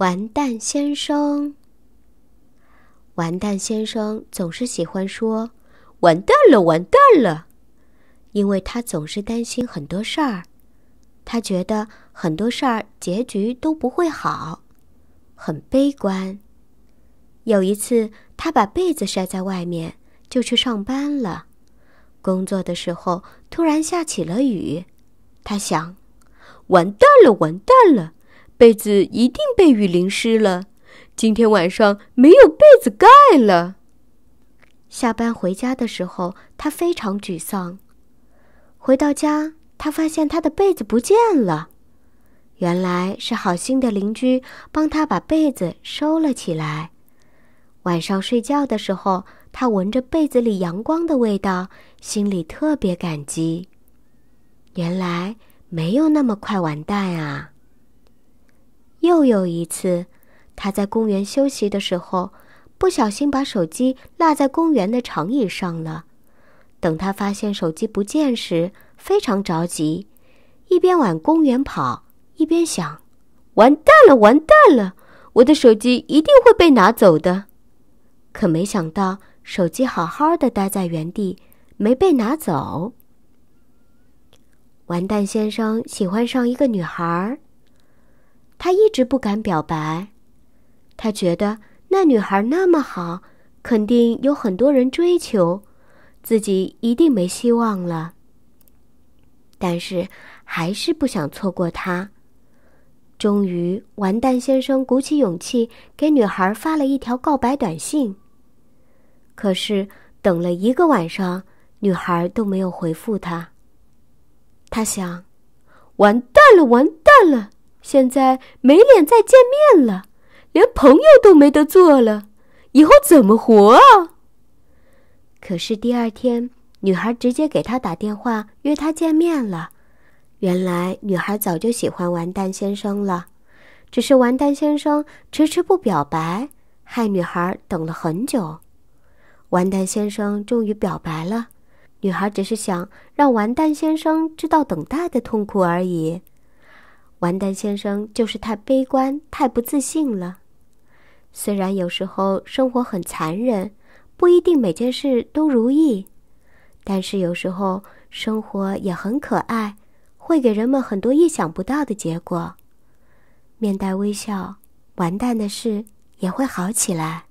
完蛋先生，完蛋先生总是喜欢说“完蛋了，完蛋了”，因为他总是担心很多事儿，他觉得很多事儿结局都不会好，很悲观。有一次，他把被子晒在外面，就去上班了。工作的时候，突然下起了雨，他想：“完蛋了，完蛋了。”被子一定被雨淋湿了，今天晚上没有被子盖了。下班回家的时候，他非常沮丧。回到家，他发现他的被子不见了。原来是好心的邻居帮他把被子收了起来。晚上睡觉的时候，他闻着被子里阳光的味道，心里特别感激。原来没有那么快完蛋啊！又有一次，他在公园休息的时候，不小心把手机落在公园的长椅上了。等他发现手机不见时，非常着急，一边往公园跑，一边想：“完蛋了，完蛋了，我的手机一定会被拿走的。”可没想到，手机好好的待在原地，没被拿走。完蛋先生喜欢上一个女孩儿。他一直不敢表白，他觉得那女孩那么好，肯定有很多人追求，自己一定没希望了。但是还是不想错过她。终于，完蛋先生鼓起勇气给女孩发了一条告白短信。可是等了一个晚上，女孩都没有回复他。他想，完蛋了，完蛋了。现在没脸再见面了，连朋友都没得做了，以后怎么活啊？可是第二天，女孩直接给他打电话约他见面了。原来女孩早就喜欢完蛋先生了，只是完蛋先生迟迟不表白，害女孩等了很久。完蛋先生终于表白了，女孩只是想让完蛋先生知道等待的痛苦而已。完蛋先生就是太悲观、太不自信了。虽然有时候生活很残忍，不一定每件事都如意，但是有时候生活也很可爱，会给人们很多意想不到的结果。面带微笑，完蛋的事也会好起来。